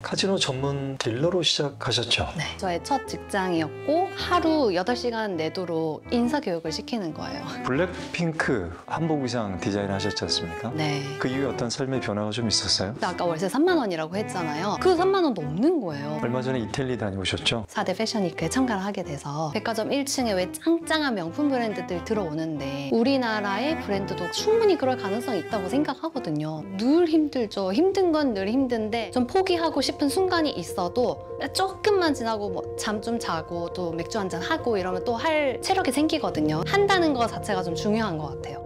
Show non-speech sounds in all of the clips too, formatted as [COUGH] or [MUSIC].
카지노 전문 딜러로 시작하셨죠? 네. 저의 첫 직장이었고 하루 8시간 내도록 인사교육을 시키는 거예요. 블랙핑크 한복 의상 디자인하셨지 않습니까? 네. 그 이후에 어떤 삶의 변화가 좀 있었어요? 아까 월세 3만 원이라고 했잖아요. 그 3만 원도 없는 거예요. 얼마 전에 이태리 다녀오셨죠? 4대 패션위크에 참가를 하게 돼서 백화점 1층에 왜 짱짱한 명품 브랜드들 들어오는데 우리나라의 브랜드도 충분히 그럴 가능성이 있다고 생각하거든요. 늘 힘들죠. 힘든 건 늘 힘든데 좀 포기하고 싶은 순간이 있어도 조금만 지나고 뭐잠좀 자고 또 맥주 한잔 하고 이러면 또 할 체력이 생기거든요. 한다는 거 자체가 좀 중요한 것 같아요.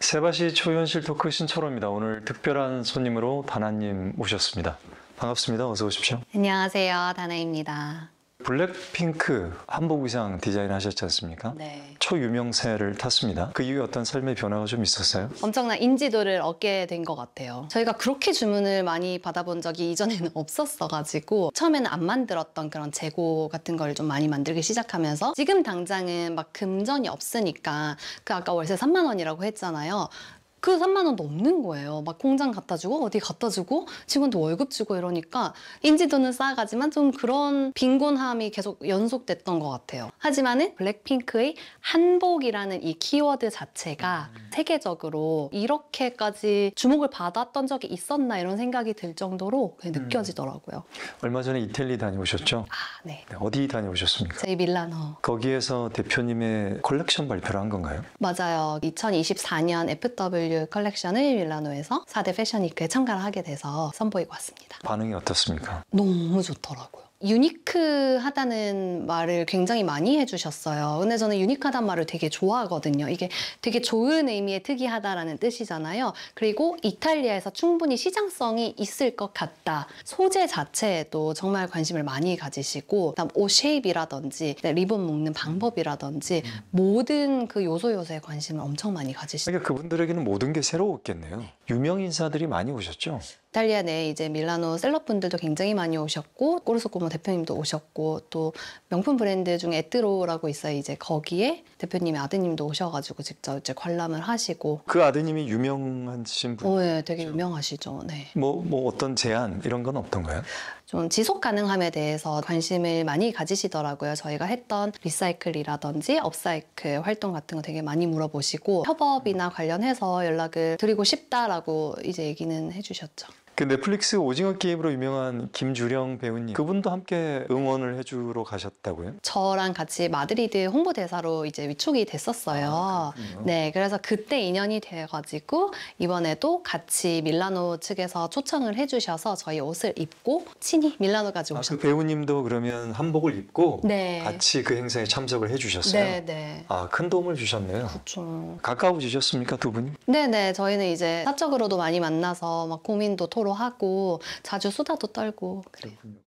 세바시 초현실 토크 신철호입니다. 오늘 특별한 손님으로 다나님 오셨습니다. 반갑습니다. 어서 오십시오. 안녕하세요. 다나입니다. 블랙핑크 한복 의상 디자인하셨지 않습니까? 네. 초유명세를 탔습니다. 그 이후에 어떤 삶의 변화가 좀 있었어요? 엄청난 인지도를 얻게 된 것 같아요. 저희가 그렇게 주문을 많이 받아본 적이 이전에는 [LAUGHS] 없었어가지고 처음에는 안 만들었던 그런 재고 같은 걸 좀 많이 만들기 시작하면서 지금 당장은 막 금전이 없으니까 그 아까 월세 3만 원이라고 했잖아요. 그 3만 원도 없는 거예요. 막 공장 갖다 주고 어디 갖다 주고 직원도 월급 주고 이러니까 인지도는 쌓아가지만 좀 그런 빈곤함이 계속 연속됐던 것 같아요. 하지만은 블랙핑크의 한복이라는 이 키워드 자체가 음. 세계적으로 이렇게까지 주목을 받았던 적이 있었나 이런 생각이 들 정도로 음. 느껴지더라고요. 얼마 전에 이태리 다녀오셨죠? 아, 네. 네. 어디 다녀오셨습니까? 저희 밀라노. 거기에서 대표님의 컬렉션 발표를 한 건가요? 맞아요. 2024년 FW 올류 컬렉션을 밀라노에서 4대 패션위크에 참가를 하게 돼서 선보이고 왔습니다. 반응이 어떻습니까? 너무 좋더라고요. 유니크하다는 말을 굉장히 많이 해주셨어요. 근데 저는 유니크하다는 말을 되게 좋아하거든요. 이게 되게 좋은 의미의 특이하다라는 뜻이잖아요. 그리고 이탈리아에서 충분히 시장성이 있을 것 같다. 소재 자체에도 정말 관심을 많이 가지시고 그다음 옷 쉐입이라든지 네, 리본 묶는 방법이라든지 음. 모든 그 요소 요소에 관심을 엄청 많이 가지시죠. 그러니까 그분들에게는 모든 게 새로웠겠네요. 유명 인사들이 많이 오셨죠? 이탈리아 내 이제 밀라노 셀럽분들도 굉장히 많이 오셨고 꼬르소코모 대표님도 오셨고 또 명품 브랜드 중에 에뜨로라고 있어요. 이제 거기에 대표님의 아드님도 오셔가지고 직접 이제 관람을 하시고 그 아드님이 유명하신 분? 어, 예, 되게 그렇죠. 유명하시죠. 네. 뭐, 뭐 어떤 제안 이런 건 없던가요? 좀 지속 가능함에 대해서 관심을 많이 가지시더라고요. 저희가 했던 리사이클이라든지 업사이클 활동 같은 거 되게 많이 물어보시고 협업이나 관련해서 연락을 드리고 싶다라고 이제 얘기는 해주셨죠. 그 넷플릭스 오징어 게임으로 유명한 김주령 배우님 그분도 함께 응원을 해주러 가셨다고요? 저랑 같이 마드리드 홍보대사로 이제 위촉이 됐었어요. 아, 네, 그래서 그때 인연이 돼가지고 이번에도 같이 밀라노 측에서 초청을 해주셔서 저희 옷을 입고 친히 밀라노까지 오셨어요. 아, 그 배우님도 그러면 한복을 입고 네. 같이 그 행사에 참석을 해주셨어요. 네, 네. 아큰 도움을 주셨네요. 그렇죠. 가까워지셨습니까 두 분이? 네, 네. 저희는 이제 사적으로도 많이 만나서 막 고민도 토. 하고 자주 수다도 떨고 그래요. 그렇군요.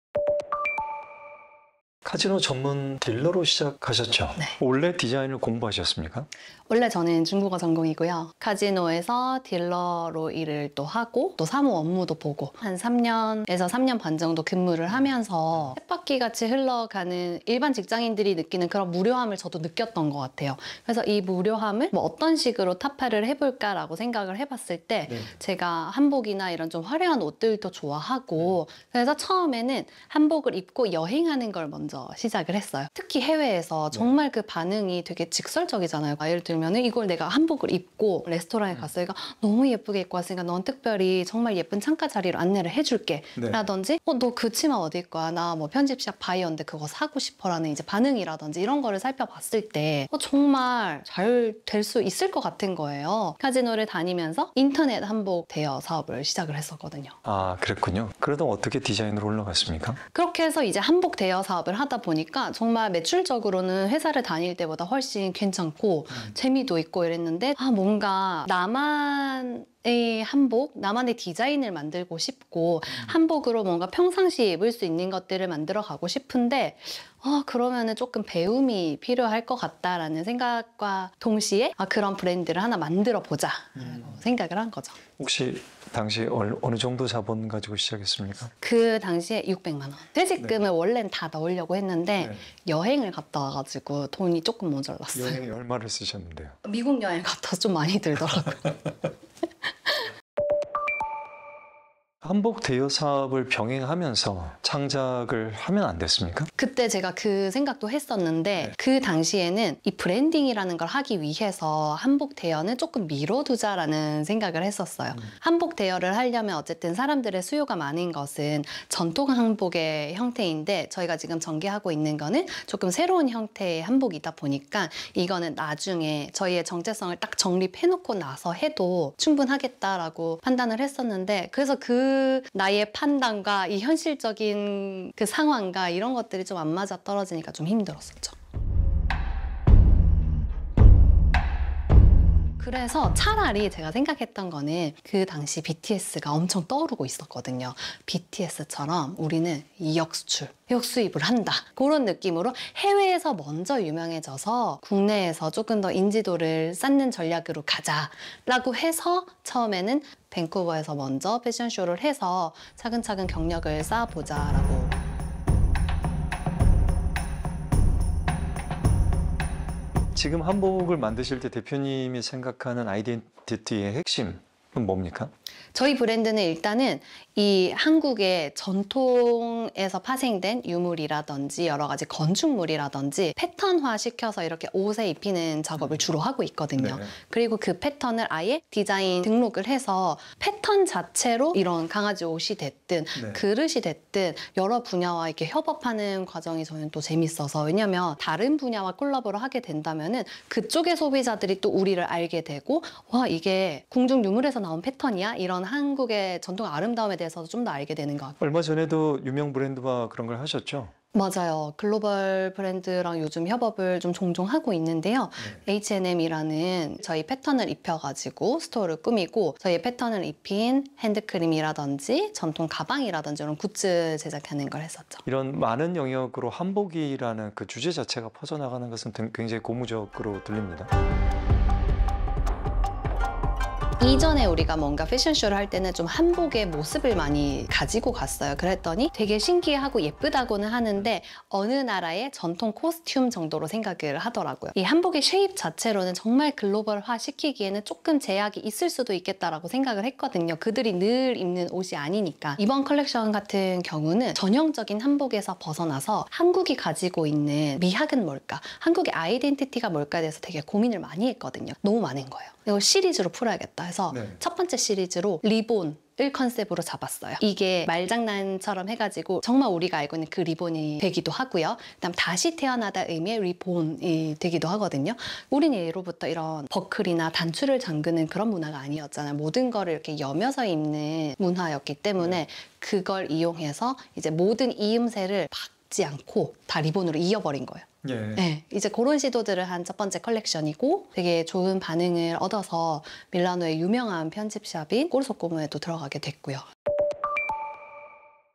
카지노 전문 딜러로 시작하셨죠? 네. 원래 디자인을 공부하셨습니까? 원래 저는 중국어 전공이고요. 카지노에서 딜러로 일을 또 하고 또 사무 업무도 보고 한 3년에서 3년 반 정도 근무를 하면서 햇바퀴 같이 흘러가는 일반 직장인들이 느끼는 그런 무료함을 저도 느꼈던 것 같아요. 그래서 이 무료함을 뭐 어떤 식으로 타파를 해볼까라고 생각을 해봤을 때 네. 제가 한복이나 이런 좀 화려한 옷들도 좋아하고 그래서 처음에는 한복을 입고 여행하는 걸 먼저 먼저 시작을 했어요. 특히 해외에서 네. 정말 그 반응이 되게 직설적이잖아요. 예를 들면 이걸 내가 한복을 입고 레스토랑에 음. 갔어. 얘가 그러니까 너무 예쁘게 입고 왔으니까 넌 특별히 정말 예쁜 창가 자리로 안내를 해줄게. 네. 라든지 어, 너그 치마 어디 거야? 나뭐 편집샵 바이언데 그거 사고 싶어라는 이제 반응이라든지 이런 거를 살펴봤을 때 어, 정말 잘 될 수 있을 것 같은 거예요. 카지노를 다니면서 인터넷 한복 대여 사업을 시작을 했었거든요. 아 그랬군요. 그래도 어떻게 디자인으로 올라갔습니까? 그렇게 해서 이제 한복 대여 사업을 하 하다 보니까 정말 매출적으로는 회사를 다닐 때보다 훨씬 괜찮고 음. 재미도 있고 이랬는데 아 뭔가 나만 의 한복, 나만의 디자인을 만들고 싶고 음. 한복으로 뭔가 평상시에 입을 수 있는 것들을 만들어 가고 싶은데 어, 그러면은 조금 배움이 필요할 것 같다라는 생각과 동시에 아, 그런 브랜드를 하나 만들어 보자 음. 생각을 한 거죠. 혹시 당시 어느 정도 자본 가지고 시작했습니까? 그 당시에 600만 원. 퇴직금을 네. 원래는 다 넣으려고 했는데 네. 여행을 갔다 와가지고 돈이 조금 모자랐어요. 여행에 얼마를 쓰셨는데요? 미국 여행 갔다 좀 많이 들더라고요. [LAUGHS] 한복 대여 사업을 병행하면서 창작을 하면 안 됐습니까? 그때 제가 그 생각도 했었는데 네. 그 당시에는 이 브랜딩이라는 걸 하기 위해서 한복 대여는 조금 미뤄두자라는 생각을 했었어요. 음. 한복 대여를 하려면 어쨌든 사람들의 수요가 많은 것은 전통 한복의 형태인데 저희가 지금 전개하고 있는 거는 조금 새로운 형태의 한복이다 보니까 이거는 나중에 저희의 정체성을 딱 정립해놓고 나서 해도 충분하겠다라고 판단을 했었는데 그래서 그 나의 판단과 이 현실적인 그 상황과 이런 것들이 좀 안 맞아 떨어지니까 좀 힘들었었죠. 그래서 차라리 제가 생각했던 거는 그 당시 BTS가 엄청 떠오르고 있었거든요. BTS처럼 우리는 이역 수출, 해 수입을 한다. 그런 느낌으로 해외에서 먼저 유명해져서 국내에서 조금 더 인지도를 쌓는 전략으로 가자라고 해서 처음에는 밴쿠버에서 먼저 패션쇼를 해서 차근차근 경력을 쌓아보자라고 지금 한복을 만드실 때 대표님이 생각하는 아이덴티티의 핵심은 뭡니까? 저희 브랜드는 일단은 이 한국의 전통에서 파생된 유물이라든지 여러 가지 건축물이라든지 패턴화 시켜서 이렇게 옷에 입히는 작업을 주로 하고 있거든요. 네. 그리고 그 패턴을 아예 디자인 등록을 해서 패턴 자체로 이런 강아지 옷이 됐든 네. 그릇이 됐든 여러 분야와 이렇게 협업하는 과정이 저는 또 재밌어서 왜냐면 다른 분야와 콜라보를 하게 된다면은 그쪽의 소비자들이 또 우리를 알게 되고 와 이게 궁중 유물에서 나온 패턴이야 이런 한국의 전통 아름다움에 대해서도 좀 더 알게 되는 것 같아요. 얼마 전에도 유명 브랜드와 그런 걸 하셨죠? 맞아요. 글로벌 브랜드랑 요즘 협업을 좀 종종 하고 있는데요. 네. H&M이라는 저희 패턴을 입혀가지고 스토어를 꾸미고 저희 패턴을 입힌 핸드크림이라든지 전통 가방이라든지 이런 굿즈 제작하는 걸 했었죠. 이런 많은 영역으로 한복이라는 그 주제 자체가 퍼져나가는 것은 굉장히 고무적으로 들립니다. 이전에 우리가 뭔가 패션쇼를 할 때는 좀 한복의 모습을 많이 가지고 갔어요. 그랬더니 되게 신기하고 예쁘다고는 하는데 어느 나라의 전통 코스튬 정도로 생각을 하더라고요. 이 한복의 쉐입 자체로는 정말 글로벌화 시키기에는 조금 제약이 있을 수도 있겠다라고 생각을 했거든요. 그들이 늘 입는 옷이 아니니까. 이번 컬렉션 같은 경우는 전형적인 한복에서 벗어나서 한국이 가지고 있는 미학은 뭘까? 한국의 아이덴티티가 뭘까에 대해서 되게 고민을 많이 했거든요. 너무 많은 거예요. 이거 시리즈로 풀어야겠다. 해서 네. 첫 번째 시리즈로 리본 을 컨셉으로 잡았어요. 이게 말장난처럼 해가지고 정말 우리가 알고 있는 그 리본이 되기도 하고요. 그다음 다시 태어나다 의미의 리본이 되기도 하거든요. 우린 예로부터 이런 버클이나 단추를 잠그는 그런 문화가 아니었잖아요. 모든 거를 이렇게 여면서 입는 문화였기 때문에 네. 그걸 이용해서 이제 모든 이음새를 막지 않고 다 리본으로 이어버린 거예요. 예. 네, 이제 그런 시도들을 한첫 번째 컬렉션이고 되게 좋은 반응을 얻어서 밀라노의 유명한 편집샵인 꼬르소꼬무에도 들어가게 됐고요.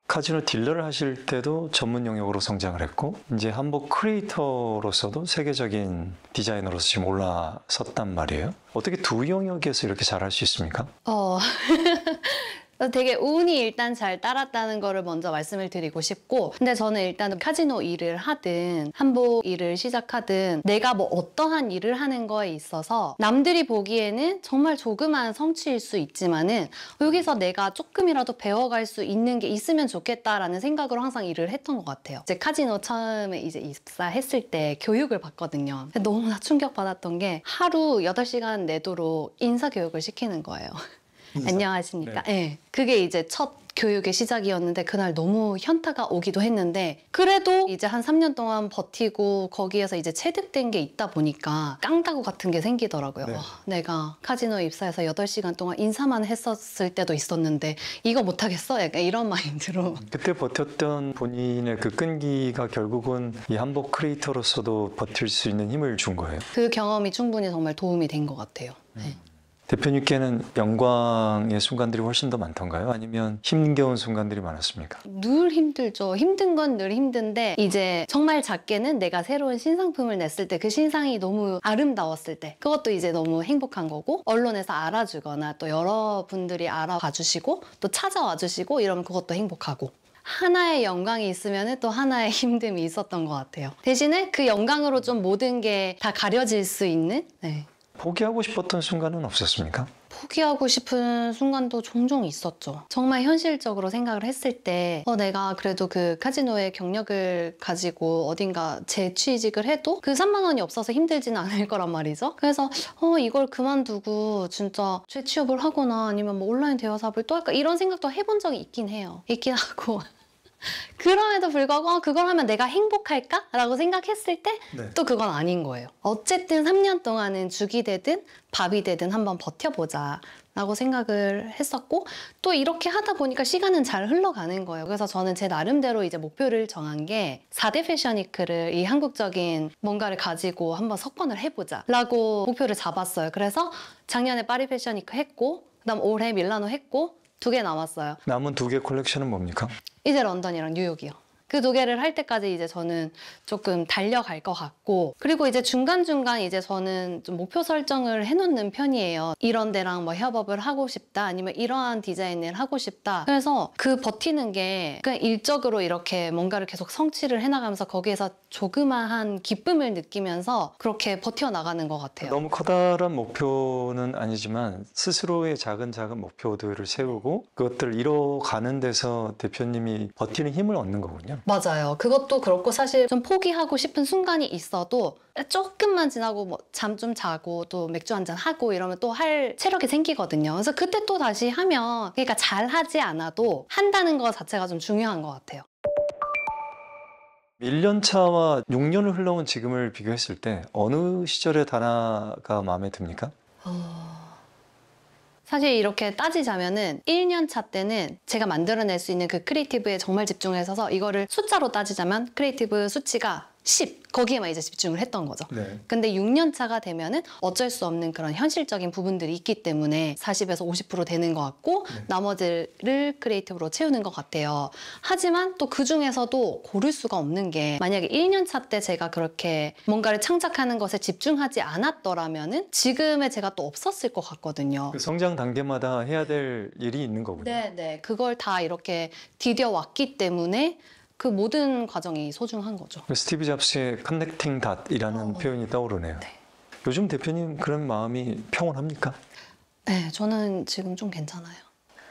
카지노 딜러를 하실 때도 전문 영역으로 성장을 했고 이제 한복 크리에이터로서도 세계적인 디자이너로서 지금 올라섰단 말이에요. 어떻게 두 영역에서 이렇게 잘 할 수 있습니까? 어 [LAUGHS] 되게 운이 일단 잘 따랐다는 거를 먼저 말씀을 드리고 싶고 근데 저는 일단 카지노 일을 하든 한복 일을 시작하든 내가 뭐 어떠한 일을 하는 거에 있어서 남들이 보기에는 정말 조그마한 성취일 수 있지만은 여기서 내가 조금이라도 배워갈 수 있는 게 있으면 좋겠다라는 생각으로 항상 일을 했던 것 같아요. 이제 카지노 처음에 이제 입사했을 때 교육을 받거든요. 너무나 충격받았던 게 하루 8시간 내도록 인사교육을 시키는 거예요. [LAUGHS] 안녕하십니까. 네. 네. 그게 이제 첫 교육의 시작이었는데 그날 너무 현타가 오기도 했는데 그래도 이제 한 3년 동안 버티고 거기에서 이제 체득된 게 있다 보니까 깡다구 같은 게 생기더라고요. 네. 와, 내가 카지노에 입사해서 8시간 동안 인사만 했었을 때도 있었는데 이거 못하겠어? 약간 이런 [LAUGHS] 마인드로 그때 버텼던 본인의 그 끈기가 결국은 이 한복 크리에이터로서도 버틸 수 있는 힘을 준 거예요? 그 경험이 충분히 정말 도움이 된 것 같아요. 음. 네. 대표님께는 영광의 순간들이 훨씬 더 많던가요? 아니면 힘겨운 순간들이 많았습니까? 늘 힘들죠. 힘든 건 늘 힘든데 이제 정말 작게는 내가 새로운 신상품을 냈을 때 그 신상이 너무 아름다웠을 때 그것도 이제 너무 행복한 거고 언론에서 알아주거나 또 여러분들이 알아봐 주시고 또 찾아와 주시고 이러면 그것도 행복하고 하나의 영광이 있으면 또 하나의 [LAUGHS] 힘듦이 있었던 것 같아요. 대신에 그 영광으로 좀 모든 게 다 가려질 수 있는 네. 포기하고 싶었던 순간은 없었습니까? 포기하고 싶은 순간도 종종 있었죠. 정말 현실적으로 생각을 했을 때, 어, 내가 그래도 그 카지노의 경력을 가지고 어딘가 재취직을 해도 그 3만 원이 없어서 힘들진 않을 거란 말이죠. 그래서, 어, 이걸 그만두고 진짜 재취업을 하거나 아니면 뭐 온라인 대화 사업을 또 할까 이런 생각도 해본 적이 있긴 해요. [LAUGHS] 있긴 하고. [LAUGHS] 그럼에도 불구하고 어, 그걸 하면 내가 행복할까? 라고 생각했을 때또 네. 그건 아닌 거예요. 어쨌든 3년 동안은 죽이 되든 밥이 되든 한번 버텨보자 라고 생각을 했었고 또 이렇게 하다 보니까 시간은 잘 흘러가는 거예요. 그래서 저는 제 나름대로 이제 목표를 정한 게 4대 패셔니크를 이 한국적인 뭔가를 가지고 한번 석권을 해보자 라고 목표를 잡았어요. 그래서 작년에 파리 패셔니크 했고 그다음 올해 밀라노 했고 두개 남았어요. 남은 두 개 컬렉션은 뭡니까? 이제 런던이랑 뉴욕이요. 그두 개를 할 때까지 이제 저는 조금 달려갈 것 같고 그리고 이제 중간중간 이제 저는 좀 목표 설정을 해놓는 편이에요. 이런 데랑 뭐 협업을 하고 싶다 아니면 이러한 디자인을 하고 싶다 그래서 그 버티는 게 그냥 일적으로 이렇게 뭔가를 계속 성취를 해나가면서 거기에서 조그마한 기쁨을 느끼면서 그렇게 버텨나가는 것 같아요. 너무 커다란 목표는 아니지만 스스로의 작은 작은 목표들을 세우고 그것들을 이뤄가는 데서 대표님이 버티는 힘을 얻는 거군요. 맞아요. 그것도 그렇고 사실 좀 포기하고 싶은 순간이 있어도 조금만 지나고 뭐잠좀 자고 또 맥주 한잔 하고 이러면 또 할 체력이 생기거든요. 그래서 그때 또 다시 하면 그러니까 잘 하지 않아도 한다는 것 자체가 좀 중요한 것 같아요. 1년 차와 6년을 흘러온 지금을 비교했을 때 어느 시절의 다나가 마음에 듭니까? 어... 사실 이렇게 따지자면은 1년 차 때는 제가 만들어낼 수 있는 그 크리에이티브에 정말 집중해서 이거를 숫자로 따지자면 크리에이티브 수치가 십 거기에만 이제 집중을 했던 거죠. 네. 근데 6년 차가 되면은 어쩔 수 없는 그런 현실적인 부분들이 있기 때문에 40에서 50% 되는 것 같고 네. 나머지를 크리에이티브로 채우는 것 같아요. 하지만 또 그 중에서도 고를 수가 없는 게 만약에 1년 차 때 제가 그렇게 뭔가를 창작하는 것에 집중하지 않았더라면은 지금의 제가 또 없었을 것 같거든요. 그 성장 단계마다 해야 될 일이 있는 거군요. 네, 네. 그걸 다 이렇게 디뎌 왔기 때문에 그 모든 과정이 소중한 거죠. 그 스티브 잡스의 커넥팅 닷이라는 어, 어. 표현이 떠오르네요. 네. 요즘 대표님 그런 마음이 평온합니까? 네, 저는 지금 좀 괜찮아요.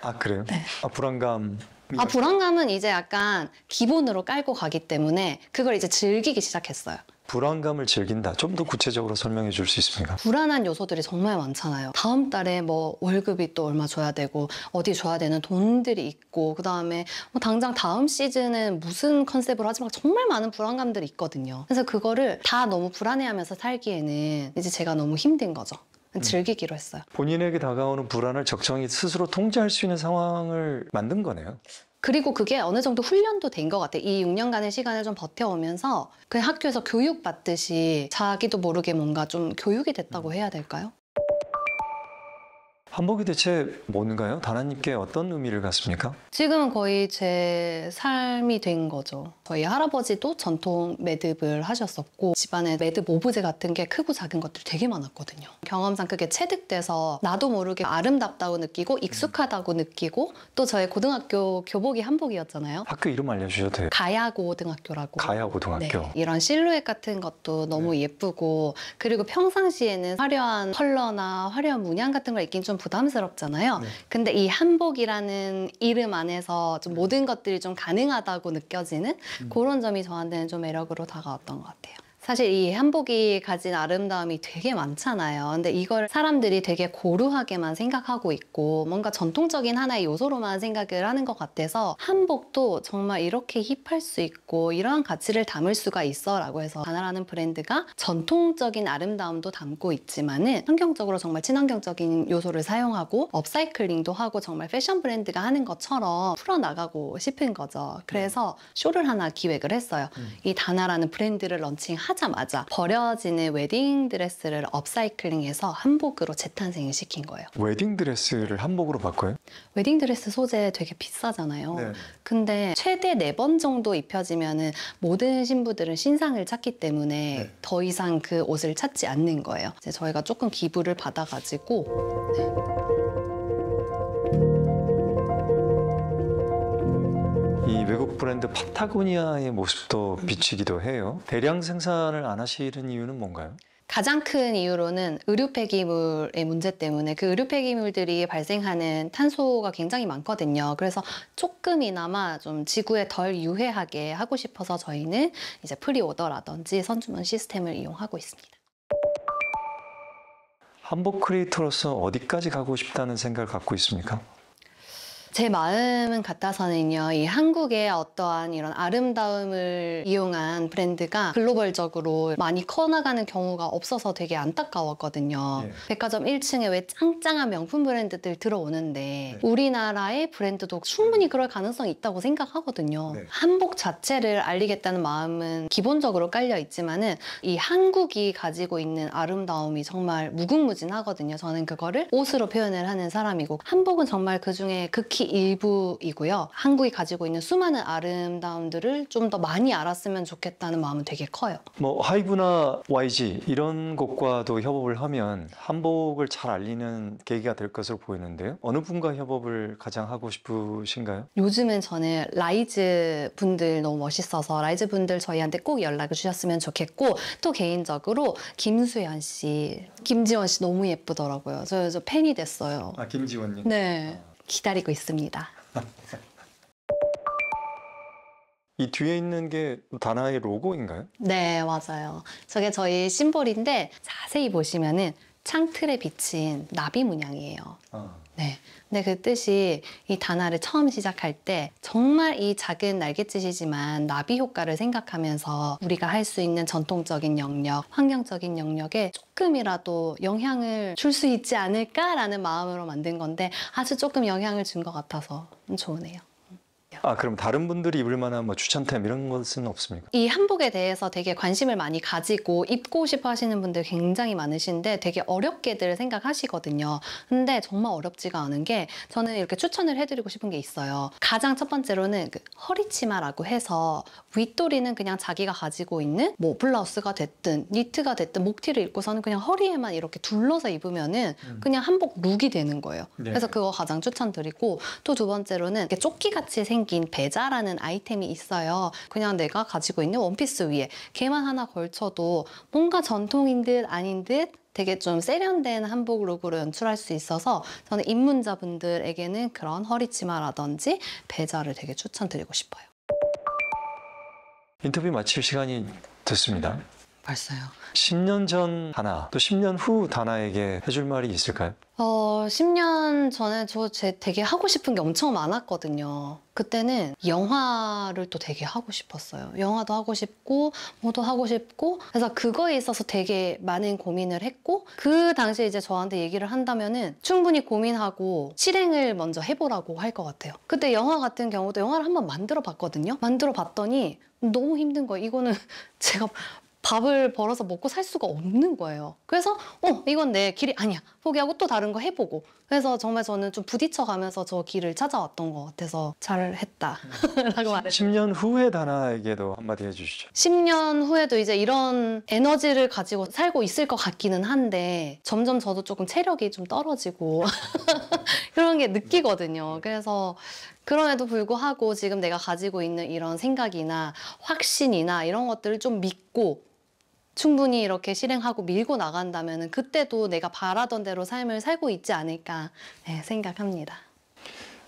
아 그래요? 네. 아 불안감. 아 불안감은 이제 약간 기본으로 깔고 가기 때문에 그걸 이제 즐기기 시작했어요. 불안감을 즐긴다. 좀 더 구체적으로 설명해 줄 수 있습니까? 불안한 요소들이 정말 많잖아요. 다음 달에 뭐 월급이 또 얼마 줘야 되고 어디 줘야 되는 돈들이 있고 그다음에 뭐 당장 다음 시즌은 무슨 컨셉으로 하지 막 정말 많은 불안감들이 있거든요. 그래서 그거를 다 너무 불안해하면서 살기에는 이제 제가 너무 힘든 거죠. 음. 즐기기로 했어요. 본인에게 다가오는 불안을 적정히 스스로 통제할 수 있는 상황을 만든 거네요. 그리고 그게 어느 정도 훈련도 된 것 같아요. 이 6년간의 시간을 좀 버텨오면서 그냥 학교에서 교육받듯이 자기도 모르게 뭔가 좀 교육이 됐다고 음. 해야 될까요? 한복이 대체 뭔가요? 다나님께 어떤 의미를 갖습니까? 지금은 거의 제 삶이 된 거죠. 저희 할아버지도 전통 매듭을 하셨었고 집안에 매듭 오브제 같은 게 크고 작은 것들 되게 많았거든요. 경험상 그게 체득돼서 나도 모르게 아름답다고 느끼고 익숙하다고 느끼고 또 저의 고등학교 교복이 한복이었잖아요. 학교 이름 알려주셔도 돼요. 가야고등학교라고. 가야고등학교. 네, 이런 실루엣 같은 것도 너무 네. 예쁘고 그리고 평상시에는 화려한 컬러나 화려한 문양 같은 걸 입긴 좀 부담 부담스럽잖아요. 네. 근데 이 한복이라는 이름 안에서 좀 네. 모든 것들이 좀 가능하다고 느껴지는 음. 그런 점이 저한테는 좀 매력으로 다가왔던 것 같아요. 사실 이 한복이 가진 아름다움이 되게 많잖아요. 근데 이걸 사람들이 되게 고루하게만 생각하고 있고 뭔가 전통적인 하나의 요소로만 생각을 하는 것 같아서 한복도 정말 이렇게 힙할 수 있고 이러한 가치를 담을 수가 있어 라고 해서 바나라는 브랜드가 전통적인 아름다움도 담고 있지만은 환경적으로 정말 친환경적인 요소를 사용하고 업사이클링도 하고 정말 패션 브랜드가 하는 것처럼 풀어나가고 싶은 거죠. 그래서 음. 쇼를 하나 기획을 했어요. 음. 이 다나라는 브랜드를 런칭하자 하자마자 버려지는 웨딩 드레스를 업사이클링해서 한복으로 재탄생을 시킨 거예요. 웨딩 드레스를 한복으로 바꿔요? 웨딩 드레스 소재 되게 비싸잖아요. 네. 근데 최대 네 번 정도 입혀지면은 모든 신부들은 신상을 찾기 때문에 네. 더 이상 그 옷을 찾지 않는 거예요. 이제 저희가 조금 기부를 받아가지고 네. 이 외국 브랜드 파타고니아의 모습도 비치기도 해요. 대량 생산을 안 하시는 이유는 뭔가요? 가장 큰 이유로는 의류 폐기물의 문제 때문에 그 의류 폐기물들이 발생하는 탄소가 굉장히 많거든요. 그래서 조금이나마 좀 지구에 덜 유해하게 하고 싶어서 저희는 이제 프리오더라든지 선주문 시스템을 이용하고 있습니다. 한복 크리에이터로서 어디까지 가고 싶다는 생각을 갖고 있습니까? 제 마음은 같아서는요, 이 한국의 어떠한 이런 아름다움을 이용한 브랜드가 글로벌적으로 많이 커나가는 경우가 없어서 되게 안타까웠거든요. 네. 백화점 1층에 왜 짱짱한 명품 브랜드들 들어오는데 네. 우리나라의 브랜드도 충분히 그럴 가능성이 있다고 생각하거든요. 네. 한복 자체를 알리겠다는 마음은 기본적으로 깔려 있지만은 이 한국이 가지고 있는 아름다움이 정말 무궁무진하거든요. 저는 그거를 옷으로 표현을 하는 사람이고 한복은 정말 그 중에 극히 특히 일부이고요. 한국이 가지고 있는 수많은 아름다움들을 좀 더 많이 알았으면 좋겠다는 마음은 되게 커요. 뭐 하이브나 YG 이런 곳과도 협업을 하면 한복을 잘 알리는 계기가 될 것으로 보이는데요. 어느 분과 협업을 가장 하고 싶으신가요? 요즘은 저는 라이즈 분들 너무 멋있어서 라이즈 분들 저희한테 꼭 연락을 주셨으면 좋겠고 또 개인적으로 김수현 씨, 김지원 씨 너무 예쁘더라고요. 저, 저 팬이 됐어요. 아 김지원님. 네. 아. 기다리고 있습니다. 이 뒤에 있는 게 다나의 로고인가요? 네, 맞아요. 저게 저희 심볼인데 자세히 보시면은 창틀에 비친 나비 문양이에요. 아. 네. 근데 그 뜻이 이 단화를 처음 시작할 때 정말 이 작은 날갯짓이지만 나비 효과를 생각하면서 우리가 할 수 있는 전통적인 영역, 환경적인 영역에 조금이라도 영향을 줄 수 있지 않을까라는 마음으로 만든 건데 아주 조금 영향을 준 것 같아서 좋으네요. 아 그럼 다른 분들이 입을 만한 뭐 추천템 이런 것은 없습니까? 이 한복에 대해서 되게 관심을 많이 가지고 입고 싶어 하시는 분들 굉장히 많으신데 되게 어렵게들 생각하시거든요. 근데 정말 어렵지가 않은 게 저는 이렇게 추천을 해드리고 싶은 게 있어요. 가장 첫 번째로는 그 허리치마라고 해서 윗도리는 그냥 자기가 가지고 있는 뭐 블라우스가 됐든 니트가 됐든 목티를 입고서는 그냥 허리에만 이렇게 둘러서 입으면은 음. 그냥 한복 룩이 되는 거예요. 네. 그래서 그거 가장 추천드리고 또 두 번째로는 이렇게 조끼 같이 생 생긴 배자라는 아이템이 있어요. 그냥 내가 가지고 있는 원피스 위에 걔만 하나 걸쳐도 뭔가 전통인 듯 아닌 듯 되게 좀 세련된 한복 룩으로 연출할 수 있어서 저는 입문자분들에게는 그런 허리치마라든지 배자를 되게 추천드리고 싶어요. 인터뷰 마칠 시간이 됐습니다. 봤어요. 10년 전 다나, 또 10년 후 다나에게 해줄 말이 있을까요? 어, 10년 전에 저제 되게 하고 싶은 게 엄청 많았거든요. 그때는 영화를 또 되게 하고 싶었어요. 영화도 하고 싶고, 뭐도 하고 싶고, 그래서 그거에 있어서 되게 많은 고민을 했고, 그 당시에 이제 저한테 얘기를 한다면은 충분히 고민하고 실행을 먼저 해보라고 할 것 같아요. 그때 영화 같은 경우도 영화를 한번 만들어 봤거든요. 만들어 봤더니 너무 힘든 거예요. 이거는 [LAUGHS] 제가 밥을 벌어서 먹고 살 수가 없는 거예요. 그래서 어 이건 내 길이 아니야 포기하고 또 다른 거 해보고 그래서 정말 저는 좀 부딪혀가면서 저 길을 찾아왔던 것 같아서 잘했다라고 [LAUGHS] 말해요. 10년 후에 다나에게도 한마디 해주시죠. 10년 후에도 이제 이런 에너지를 가지고 살고 있을 것 같기는 한데 점점 저도 조금 체력이 좀 떨어지고 [LAUGHS] 그런 게 느끼거든요. 음. 그래서 그럼에도 불구하고 지금 내가 가지고 있는 이런 생각이나 확신이나 이런 것들을 좀 믿고 충분히 이렇게 실행하고 밀고 나간다면 그때도 내가 바라던 대로 삶을 살고 있지 않을까 네, 생각합니다.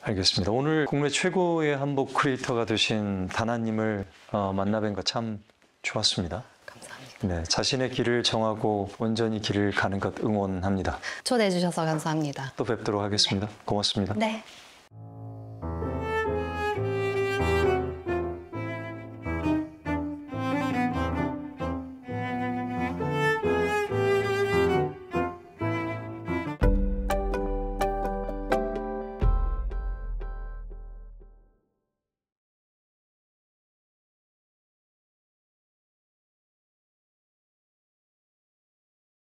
알겠습니다. 오늘 국내 최고의 한복 크리에이터가 되신 다나님을 어, 만나 뵌거참 좋았습니다. 감사합니다. 네, 자신의 길을 정하고 온전히 길을 가는 것 응원합니다. 초대해 주셔서 감사합니다. 또 뵙도록 하겠습니다. 네. 고맙습니다. 네.